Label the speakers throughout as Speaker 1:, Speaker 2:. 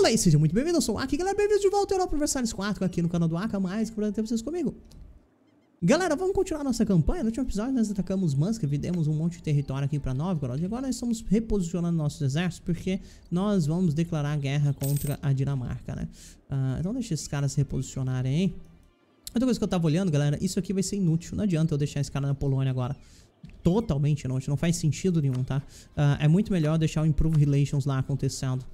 Speaker 1: Olá e sejam muito bem vindos eu sou o Aki, galera, bem-vindos de volta ao Versailles 4 aqui no canal do Aka, mais que prazer ter vocês comigo. Galera, vamos continuar nossa campanha, no último episódio nós atacamos Muscovy, demos um monte de território aqui pra Novgorod, e agora nós estamos reposicionando nossos exércitos porque nós vamos declarar guerra contra a Dinamarca, né? Uh, então deixa esses caras se reposicionarem aí. Outra coisa que eu tava olhando, galera, isso aqui vai ser inútil, não adianta eu deixar esse cara na Polônia agora totalmente inútil, não faz sentido nenhum, tá? Uh, é muito melhor deixar o Improve Relations lá acontecendo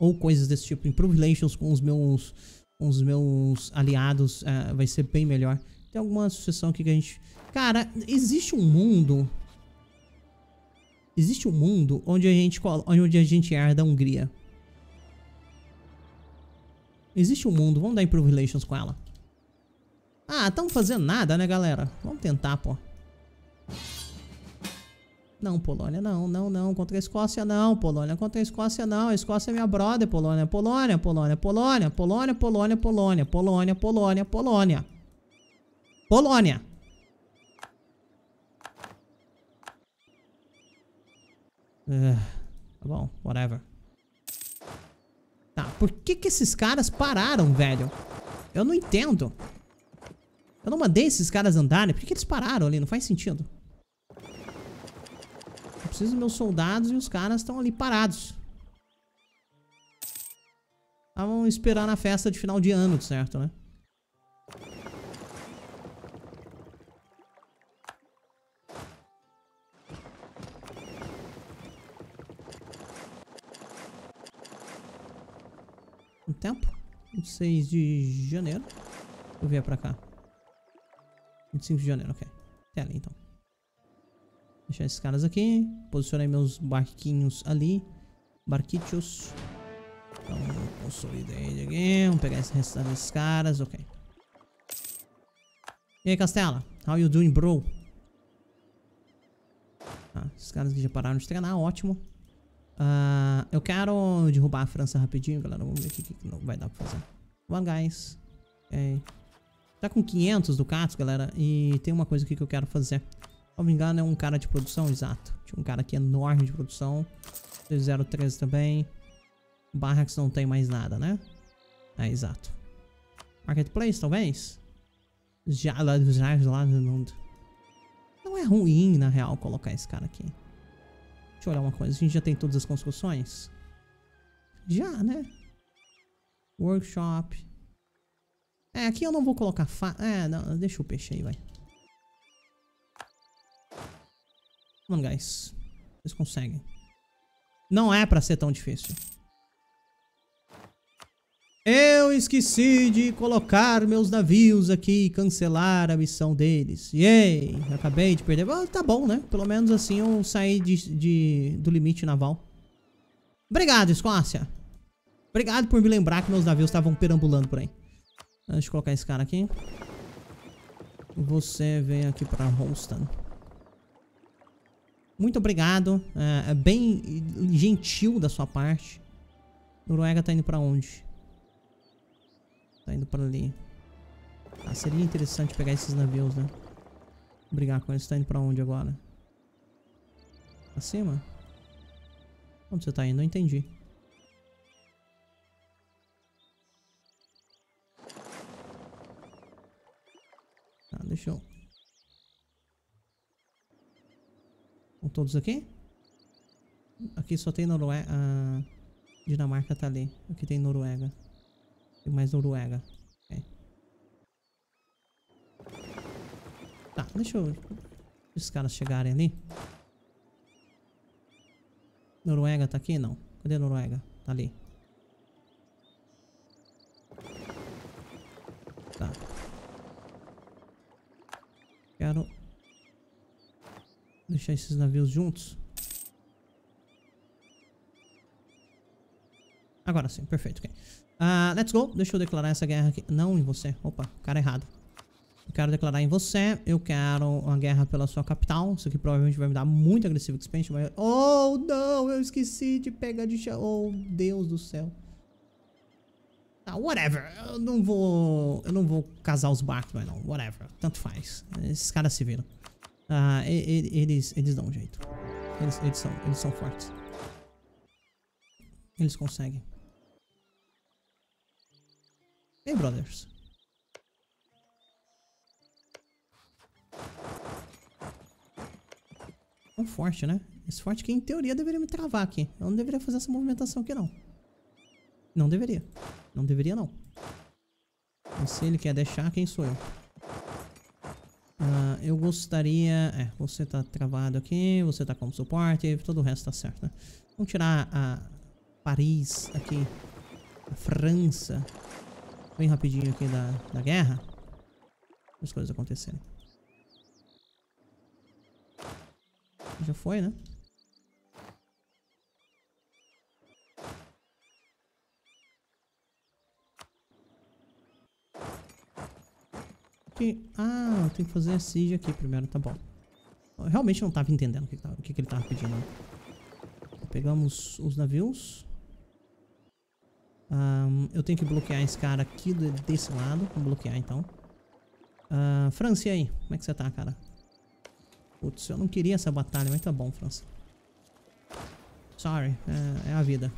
Speaker 1: ou coisas desse tipo. Improve relations com os meus, com os meus aliados uh, vai ser bem melhor. Tem alguma sucessão aqui que a gente... Cara, existe um mundo... Existe um mundo onde a gente, onde a gente herda a Hungria. Existe um mundo. Vamos dar Improve Relations com ela. Ah, estamos fazendo nada, né, galera? Vamos tentar, pô. Não, Polônia, não, não, não. Contra a Escócia, não. Polônia contra a Escócia, não. A Escócia é minha brother, Polônia. Polônia, Polônia, Polônia, Polônia, Polônia, Polônia, Polônia, Polônia, Polônia. Polônia. Tá bom, whatever. Tá, por que que esses caras pararam, velho? Eu não entendo. Eu não mandei esses caras andarem. Por que, que eles pararam ali? Não faz sentido preciso dos meus soldados e os caras estão ali parados. Estavam esperando a festa de final de ano, certo, né? Um tempo? 26 de janeiro. Deixa Eu ver pra cá. 25 de janeiro, ok. Até ali então. Deixar esses caras aqui. Posicionei meus barquinhos ali. Barquitos. Então, consolida ele aqui. Vamos pegar esse resto desses caras. Ok. E aí, Castela? How you doing, bro? Ah, esses caras aqui já pararam de treinar. Ótimo. Uh, eu quero derrubar a França rapidinho, galera. Vamos ver o que, que vai dar pra fazer. One guys. Ok. Tá com 500 do Cato, galera. E tem uma coisa aqui que eu quero fazer não me engano, é um cara de produção, exato. Tinha um cara aqui enorme de produção. 013 também. Barracks não tem mais nada, né? É, exato. Marketplace, talvez? Já lá, já lá, não... Não é ruim, na real, colocar esse cara aqui. Deixa eu olhar uma coisa. A gente já tem todas as construções? Já, né? Workshop. É, aqui eu não vou colocar... Fa é, não, deixa o peixe aí, vai. Come on, guys. Vocês conseguem. Não é pra ser tão difícil. Eu esqueci de colocar meus navios aqui e cancelar a missão deles. Yay! Acabei de perder. Mas tá bom, né? Pelo menos assim eu saí de, de, do limite naval. Obrigado, Escócia. Obrigado por me lembrar que meus navios estavam perambulando por aí. Deixa eu colocar esse cara aqui. Você vem aqui pra Holston. Muito obrigado. É, é bem gentil da sua parte. Noruega tá indo pra onde? Tá indo pra ali. Ah, seria interessante pegar esses navios, né? Brigar com eles. Tá indo pra onde agora? Pra cima? Onde você tá indo? Não entendi. Tá, deixa eu Com todos aqui? Aqui só tem Noruega. Ah, Dinamarca tá ali. Aqui tem Noruega. Tem mais Noruega. Okay. Tá, deixa eu... Os caras chegarem ali. Noruega tá aqui? Não. Cadê a Noruega? Tá ali. deixar esses navios juntos. Agora sim, perfeito, Uh, let's go. Deixa eu declarar essa guerra aqui. Não em você. Opa, cara errado. Eu quero declarar em você. Eu quero uma guerra pela sua capital. Isso aqui provavelmente vai me dar muito agressivo expansion. Mas... Oh, não! Eu esqueci de pegar de... Oh, Deus do céu. Ah, whatever. Eu não vou... Eu não vou casar os barcos, mas não. Whatever. Tanto faz. Esses caras se viram. Ah, eles, eles dão um jeito. Eles, eles, são, eles são fortes. Eles conseguem. Hey brothers. Tão forte, né? Esse forte que em teoria deveria me travar aqui. Eu não deveria fazer essa movimentação aqui, não. Não deveria. Não deveria, não. E se ele quer deixar, quem sou eu? Uh, eu gostaria... É, você tá travado aqui, você tá como suporte, todo o resto tá certo, né? Vamos tirar a Paris aqui, a França, bem rapidinho aqui da, da guerra. As coisas acontecerem. Já foi, né? que... Ah, eu tenho que fazer a siege aqui primeiro, tá bom. Eu realmente não estava entendendo o que, o que, ele estava pedindo. Pegamos os navios. Um, eu tenho que bloquear esse cara aqui desse lado. Vou bloquear então. Uh, França, e aí? Como é que você tá, cara? Putz, eu não queria essa batalha, mas tá bom, França. Sorry, é, é a vida.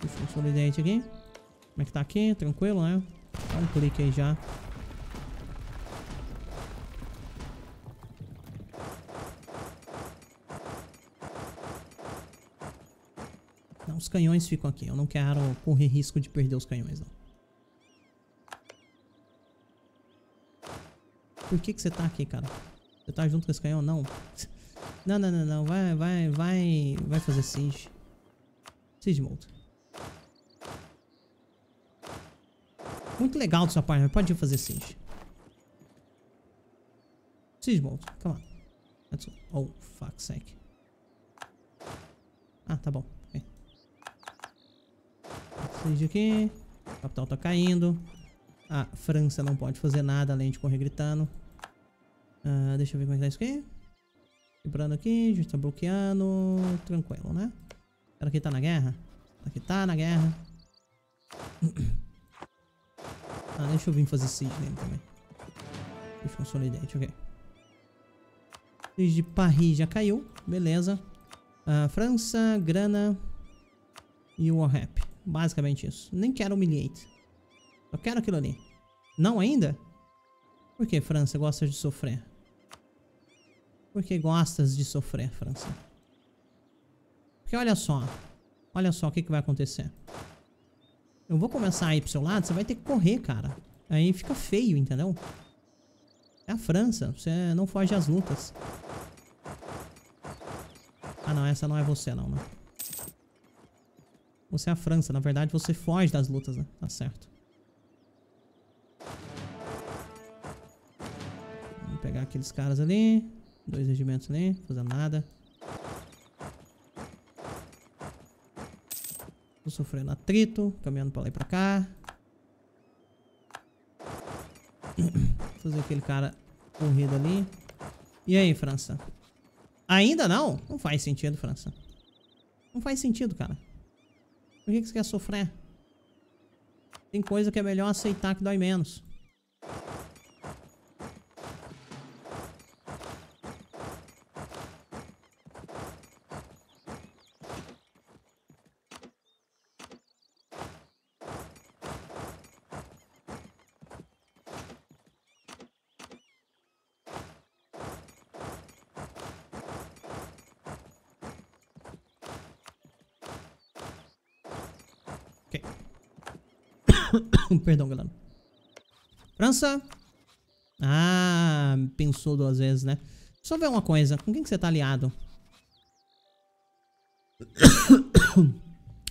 Speaker 1: Deixa eu aqui. Como é que tá aqui? Tranquilo, né? Dá um clique aí já. Não, os canhões ficam aqui. Eu não quero correr risco de perder os canhões, não. Por que que você tá aqui, cara? Você tá junto com esse canhão? Não. Não, não, não, não. Vai, vai, vai... Vai fazer siege. Siege mode. muito legal da sua página. Pode fazer siege. Siege bolt. Come on. That's Oh, fuck's sake. Ah, tá bom. Okay. Siege aqui. capital tá caindo. A França não pode fazer nada além de correr gritando. Uh, deixa eu ver como é que tá isso aqui. Quebrando aqui, a gente tá bloqueando. Tranquilo, né? Será que tá na guerra? Será que tá na guerra. Ah, deixa eu vir fazer siege nele também. Deixa eu consolidate, ok. Siege de Paris já caiu, beleza. Ah, França, grana e o Warhap. Basicamente isso. Nem quero humiliate. Eu quero aquilo ali. Não ainda? Por que, França, gosta de sofrer? Por que gostas de sofrer, França? Porque olha só. Olha só o que, que vai acontecer. Eu vou começar a ir pro seu lado, você vai ter que correr, cara. Aí fica feio, entendeu? É a França, você não foge às lutas. Ah não, essa não é você não, né? Você é a França, na verdade você foge das lutas, né? Tá certo. Vamos pegar aqueles caras ali. Dois regimentos ali, fazendo nada. Tô sofrendo atrito, caminhando pra lá e pra cá. Fazer aquele cara corrido ali. E aí, França? Ainda não? Não faz sentido, França. Não faz sentido, cara. Por que, que você quer sofrer? Tem coisa que é melhor aceitar que dói menos. Perdão, galera. França. Ah, pensou duas vezes, né? Só ver uma coisa. Com quem que você tá aliado?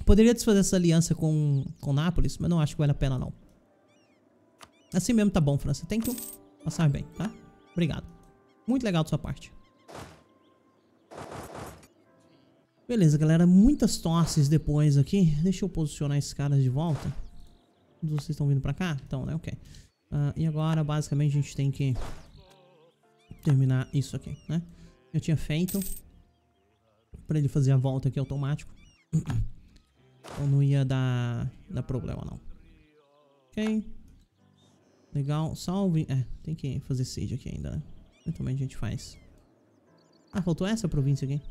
Speaker 1: Poderia desfazer essa aliança com, com Nápoles, mas não acho que vale a pena, não. Assim mesmo tá bom, França. Tem que passar bem, tá? Obrigado. Muito legal da sua parte. Beleza, galera. Muitas tosses depois aqui. Deixa eu posicionar esses caras de volta. Todos vocês estão vindo pra cá? Então, né? Ok. Uh, e agora, basicamente, a gente tem que terminar isso aqui, né? Eu tinha feito pra ele fazer a volta aqui automático. Então não ia dar, dar problema, não. Ok. Legal. Salve. É, tem que fazer sede aqui ainda, né? Eventualmente a gente faz. Ah, faltou essa província aqui.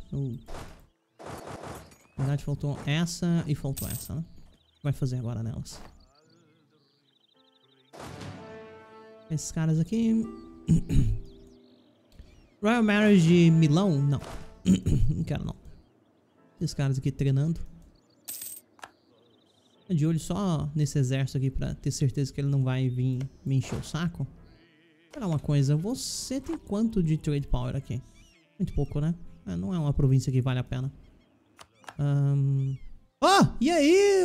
Speaker 1: Na verdade, faltou essa e faltou essa, né? Vai fazer agora nelas. Esses caras aqui. Royal Marriage de Milão? Não. não quero não. Esses caras aqui treinando. Tá de olho só nesse exército aqui pra ter certeza que ele não vai vir me encher o saco. Espera uma coisa, você tem quanto de trade power aqui? Muito pouco, né? É, não é uma província que vale a pena. Um... Oh, e aí,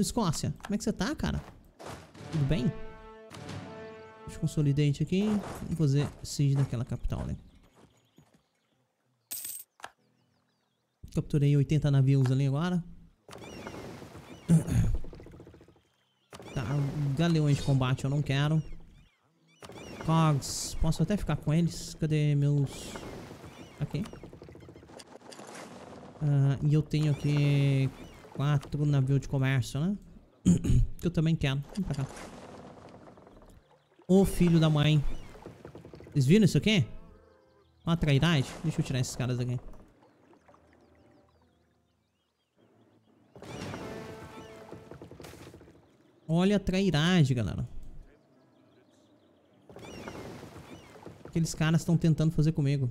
Speaker 1: Escócia? Como é que você tá, cara? Tudo bem? Deixa eu aqui. Vamos fazer siege daquela capital, né? Capturei 80 navios ali agora. Tá, galeões de combate eu não quero. Cogs, posso até ficar com eles. Cadê meus... Aqui. Uh, e eu tenho aqui quatro navios de comércio, né? que eu também quero. Vamos pra cá. Ô filho da mãe. Vocês viram isso aqui? Uma traidade? Deixa eu tirar esses caras aqui. Olha a trairagem, galera. Aqueles caras estão tentando fazer comigo.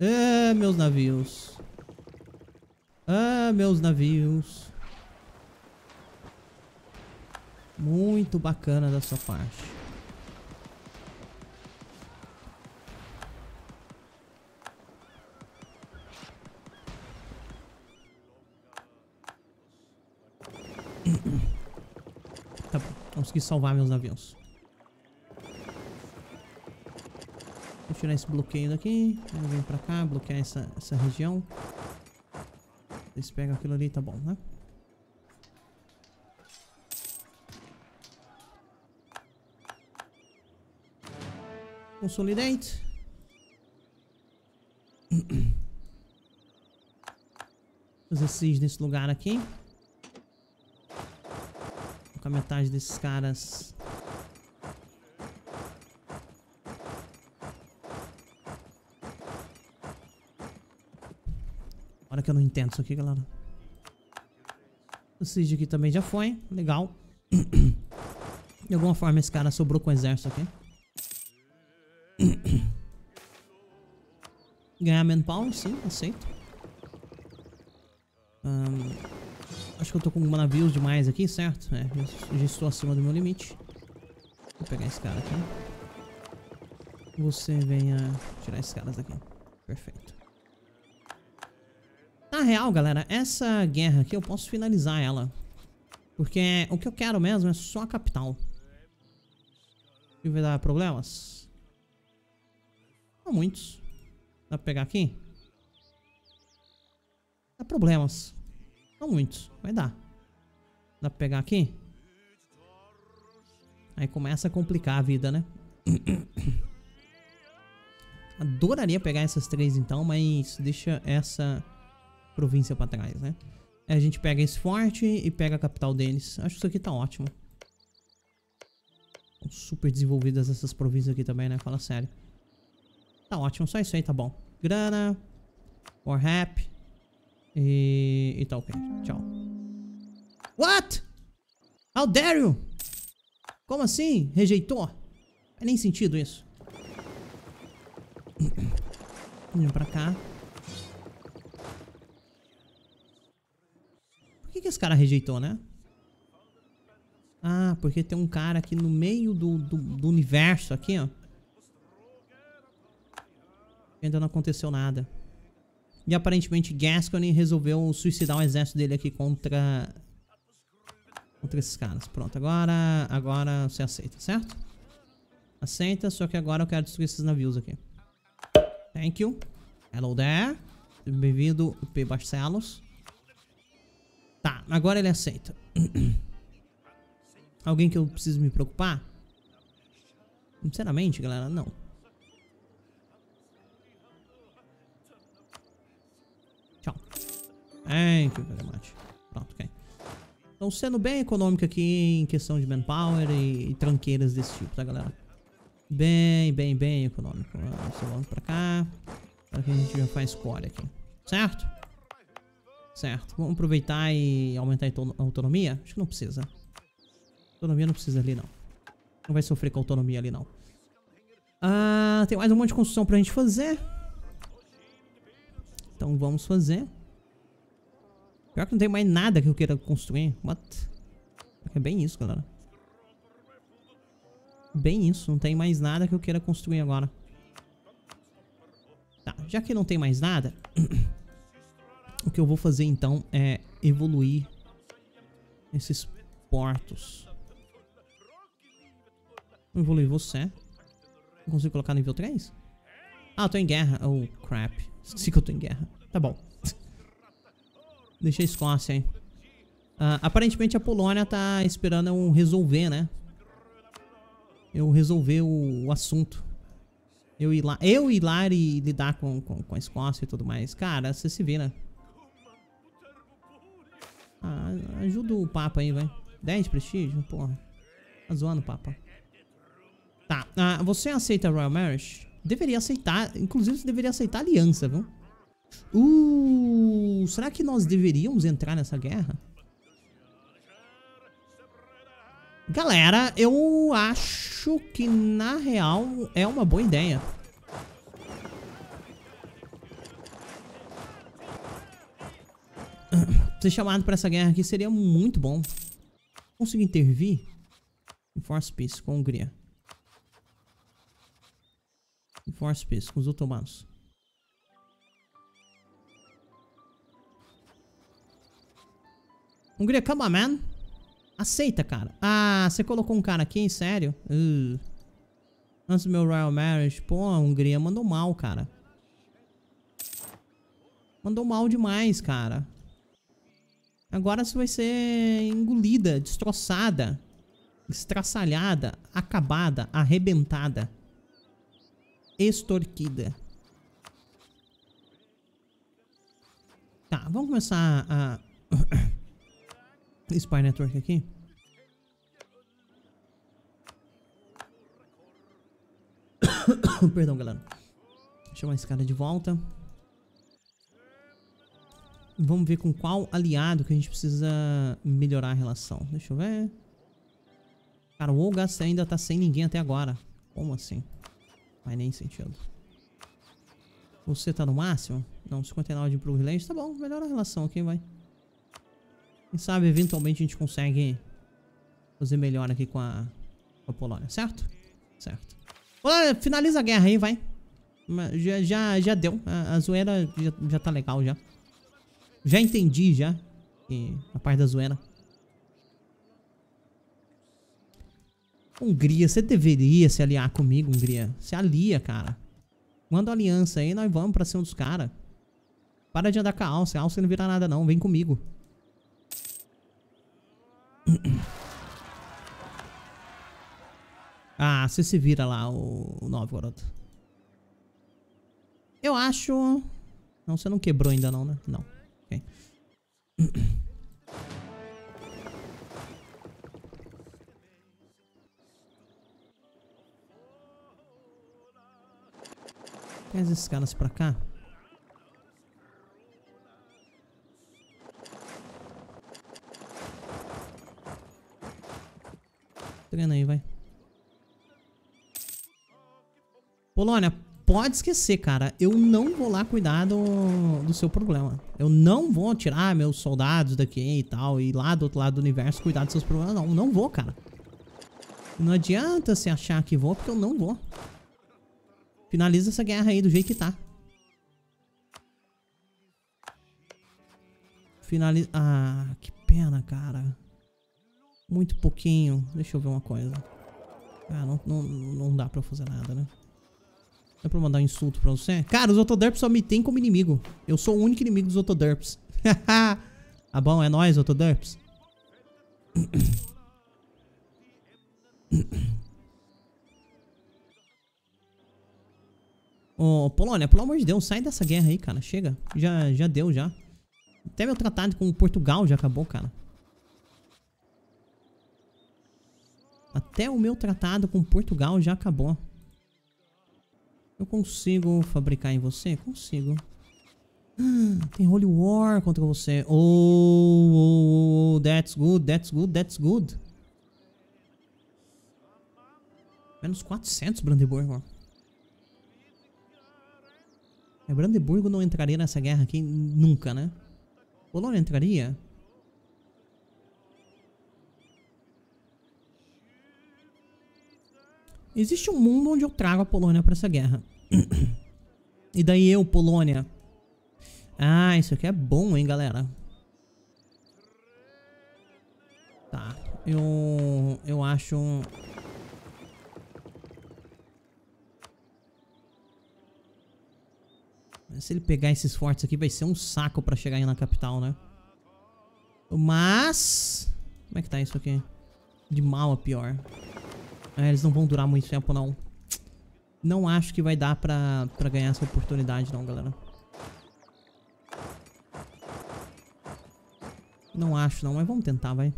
Speaker 1: Ah, meus navios. Ah, meus navios. Muito bacana da sua parte. Tá bom, consegui salvar meus aviões. Vou tirar esse bloqueio daqui. vem venho pra cá, bloquear essa, essa região. Eles pegam aquilo ali, tá bom, né? Consolidate. Fazer siege nesse lugar aqui. Vou colocar metade desses caras Olha que eu não entendo isso aqui, galera. O Siege aqui também já foi. Legal. De alguma forma esse cara sobrou com o exército aqui. Ganhar manpower, sim, aceito. Um, acho que eu tô com navios demais aqui, certo? É, já, já estou acima do meu limite. Vou pegar esse cara aqui. Você venha tirar esses caras daqui. Perfeito. Na real, galera, essa guerra aqui eu posso finalizar ela. Porque o que eu quero mesmo é só a capital. E vai dar problemas? Não muitos. Dá pra pegar aqui? Dá problemas. Não muitos, mas dá. Dá pra pegar aqui? Aí começa a complicar a vida, né? Adoraria pegar essas três então, mas deixa essa província pra trás, né? Aí a gente pega esse forte e pega a capital deles. Acho que isso aqui tá ótimo. Super desenvolvidas essas províncias aqui também, né? Fala sério. Tá ótimo, só isso aí tá bom. Grana, Warhap. e, e tá ok. Tchau. What? How dare you? Como assim? Rejeitou? Faz nem sentido isso. Vindo pra cá. Por que, que esse cara rejeitou, né? Ah, porque tem um cara aqui no meio do, do, do universo aqui, ó. Ainda não aconteceu nada. E aparentemente Gascony resolveu suicidar o exército dele aqui contra... Contra esses caras. Pronto, agora... Agora você aceita, certo? Aceita, só que agora eu quero destruir esses navios aqui. Thank you. Hello there. Bem-vindo, P. Barcelos. Tá, agora ele aceita. Alguém que eu preciso me preocupar? Sinceramente, galera, não. Thank you very much. Pronto, ok. Então, sendo bem econômico aqui em questão de manpower e, e tranqueiras desse tipo, tá, galera? Bem, bem, bem econômico. vamos volta pra cá. Para que a gente já faz core aqui. Certo? Certo. Vamos aproveitar e aumentar a autonomia? Acho que não precisa. Autonomia não precisa ali, não. Não vai sofrer com autonomia ali, não. Ah, tem mais um monte de construção pra gente fazer. Então vamos fazer. Pior que não tem mais nada que eu queira construir. What? É bem isso, galera. Bem isso. Não tem mais nada que eu queira construir agora. Tá, já que não tem mais nada... o que eu vou fazer, então, é evoluir esses portos. Vou evoluir você. Não consigo colocar nível 3? Ah, eu tô em guerra. Oh, crap. Esqueci que eu tô em guerra. Tá bom. Deixa a Escócia, hein? Ah, aparentemente a Polônia tá esperando eu resolver, né? Eu resolver o, o assunto. Eu ir lá, eu ir lá e lidar com, com, com a Escócia e tudo mais. Cara, você se vira. Ah, ajuda o Papa aí, vai. 10 prestígio? Porra. Tá zoando, Papa. Tá, ah, você aceita Royal Marriage? Deveria aceitar, inclusive você deveria aceitar aliança, viu? Uh, será que nós deveríamos entrar nessa guerra? Galera, eu acho que na real é uma boa ideia. Ser chamado pra essa guerra aqui seria muito bom. Consigo intervir? Enforce Peace com a Hungria. Enforce Peace com os otomanos. Hungria, come on, man. Aceita, cara. Ah, você colocou um cara aqui, sério? Uh. Antes do meu Royal Marriage. Pô, a Hungria mandou mal, cara. Mandou mal demais, cara. Agora você vai ser engolida, destroçada, estraçalhada, acabada, arrebentada, extorquida. Tá, vamos começar a Spy Network aqui. Perdão, galera. Chamar esse cara de volta. Vamos ver com qual aliado que a gente precisa melhorar a relação. Deixa eu ver. Cara, o Olgas ainda tá sem ninguém até agora. Como assim? Faz nem sentido. Você tá no máximo? Não, 59 de Blue Relance. Tá bom, melhora a relação aqui, vai. Quem sabe, eventualmente, a gente consegue fazer melhor aqui com a, com a Polônia, certo? Certo. Polônia, finaliza a guerra aí, vai. Já, já, já deu. A, a zoeira já, já tá legal, já. Já entendi, já. E a parte da zoeira. Hungria, você deveria se aliar comigo, Hungria. Se alia, cara. Manda aliança aí, nós vamos pra cima dos caras. Para de andar com a alça. A alça não vira nada, não. Vem comigo. Ah, você se vira lá, o, o Novgorod. Eu acho... Não, você não quebrou ainda não, né? Não. Ok. Tem esses caras pra cá? Treina aí, vai. Polônia, pode esquecer, cara. Eu não vou lá cuidar do, do seu problema. Eu não vou tirar meus soldados daqui e tal, e lá do outro lado do universo cuidar dos seus problemas, não. Não vou, cara. Não adianta se achar que vou, porque eu não vou. Finaliza essa guerra aí do jeito que tá. Finaliza... Ah, que pena, cara. Muito pouquinho. Deixa eu ver uma coisa. Ah, não, não, não dá pra fazer nada, né? Dá é pra mandar um insulto pra você? Cara, os Otoderps só me tem como inimigo. Eu sou o único inimigo dos Otoderps. tá ah, bom, é nóis, Otoderps. Ô, oh, Polônia, pelo amor de Deus, sai dessa guerra aí, cara. Chega. Já, já deu, já. Até meu tratado com Portugal já acabou, cara. Até o meu tratado com Portugal já acabou. Eu consigo fabricar em você? Consigo. Ah, tem Holy War contra você. Oh, oh, oh, oh, that's good, that's good, that's good. Menos 400 Brandeburgo. É, Brandeburgo não entraria nessa guerra aqui nunca, né? Polônia entraria? Existe um mundo onde eu trago a Polônia pra essa guerra. e daí eu, Polônia. Ah, isso aqui é bom, hein, galera. Tá. Eu... Eu acho... Se ele pegar esses fortes aqui, vai ser um saco pra chegar aí na capital, né? Mas... Como é que tá isso aqui? De mal a pior. É, eles não vão durar muito tempo, não. Não acho que vai dar pra, pra ganhar essa oportunidade, não, galera. Não acho, não. Mas vamos tentar, vai.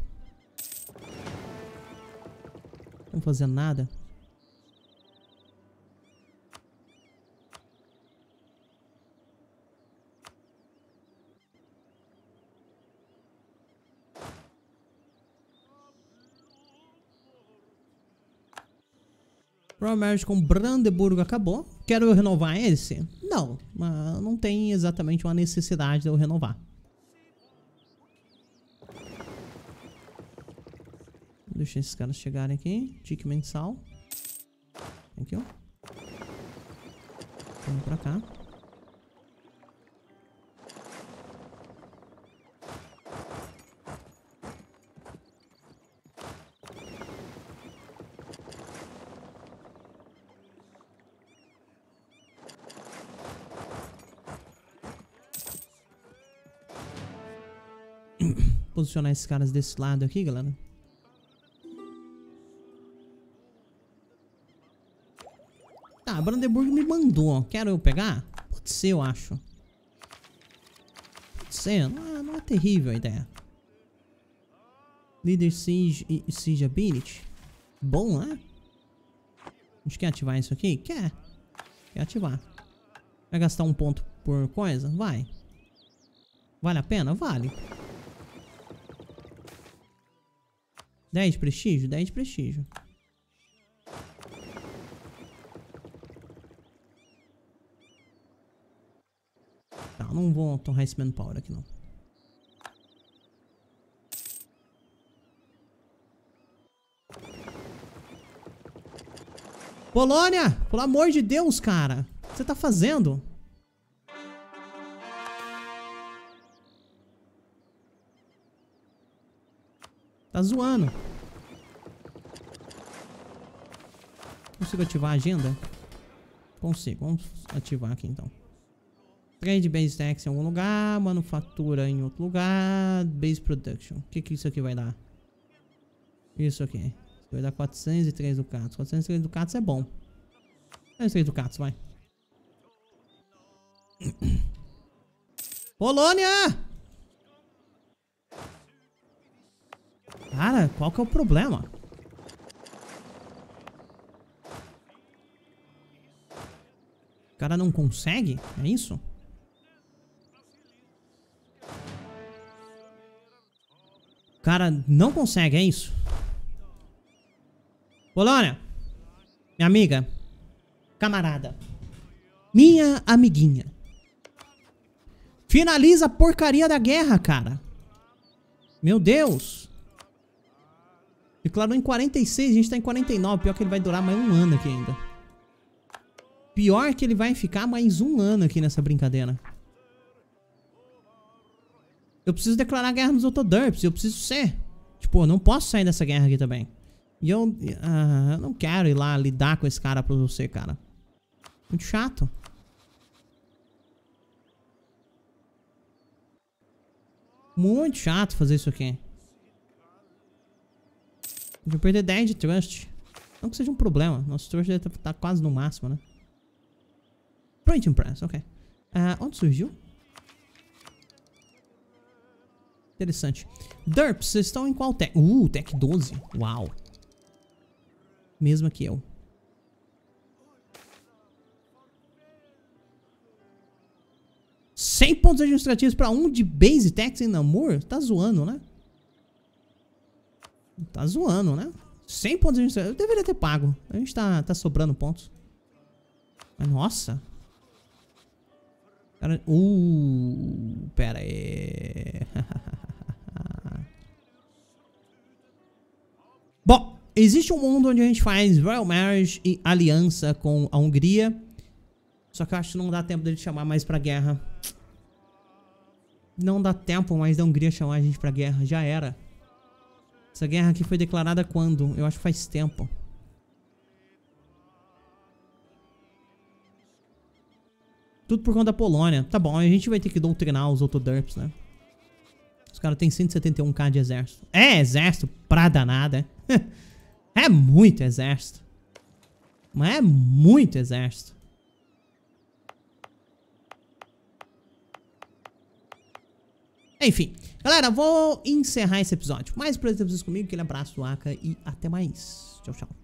Speaker 1: Não fazer nada. Royal Marriage com Brandeburgo acabou. Quero eu renovar esse? Não, não tem exatamente uma necessidade de eu renovar. Deixa esses caras chegarem aqui. Tique mensal. Aqui, ó. Vamos pra cá. posicionar esses caras desse lado aqui, galera. Tá, Brandenburg me mandou, ó. Quero eu pegar? Pode ser, eu acho. Pode ser. É, não, é, não é terrível a ideia. Leader Siege, siege Ability. Bom, né? A gente quer ativar isso aqui? Quer. Quer ativar. Vai gastar um ponto por coisa? Vai. Vale a pena? Vale. 10 prestígio? 10 prestígio. Tá, não vou torrar esse manpower aqui não. Polônia, pelo amor de Deus, cara. O que você tá fazendo? Tá zoando. Consigo ativar a agenda? Consigo. Vamos ativar aqui então. Trade Base Tax em algum lugar. Manufatura em outro lugar. Base Production. O que, que isso aqui vai dar? Isso aqui. Vai dar 403 ducatos. 403 ducatos é bom. 403 ducatos, vai. Polônia! Cara, qual que é o problema? O cara não consegue? É isso? O cara não consegue, é isso? Polônia! Minha amiga. Camarada. Minha amiguinha. Finaliza a porcaria da guerra, cara. Meu Deus. Declarou em 46, a gente tá em 49. Pior que ele vai durar mais um ano aqui ainda. Pior que ele vai ficar mais um ano aqui nessa brincadeira. Eu preciso declarar guerra nos Autoderps. Eu preciso ser. Tipo, eu não posso sair dessa guerra aqui também. E eu, uh, eu não quero ir lá lidar com esse cara pra você, cara. Muito chato. Muito chato fazer isso aqui. Vou perder 10 de trust. Não que seja um problema. Nosso trust já tá, quase no máximo, né? Printing press, ok. Uh, onde surgiu? Interessante. Derps, vocês estão em qual tech? Uh, tech 12. Uau. Mesma que eu. Cem pontos administrativos para um de base tax em namoro? Tá zoando, né? Tá zoando, né? 100 pontos de Eu deveria ter pago. A gente tá, tá sobrando pontos. Mas, nossa. Cara... Uh, pera aí. Bom, existe um mundo onde a gente faz Royal Marriage e aliança com a Hungria. Só que eu acho que não dá tempo dele chamar mais pra guerra. Não dá tempo mais da Hungria chamar a gente pra guerra. Já era. Essa guerra aqui foi declarada quando? Eu acho que faz tempo. Tudo por conta da Polônia. Tá bom, a gente vai ter que doutrinar os autoderps, né? Os caras têm 171k de exército. É exército pra danada. É, é muito exército. Mas é muito exército. Enfim, galera, vou encerrar esse episódio. Mais prazer ter vocês comigo, aquele abraço, Aka, e até mais. Tchau, tchau.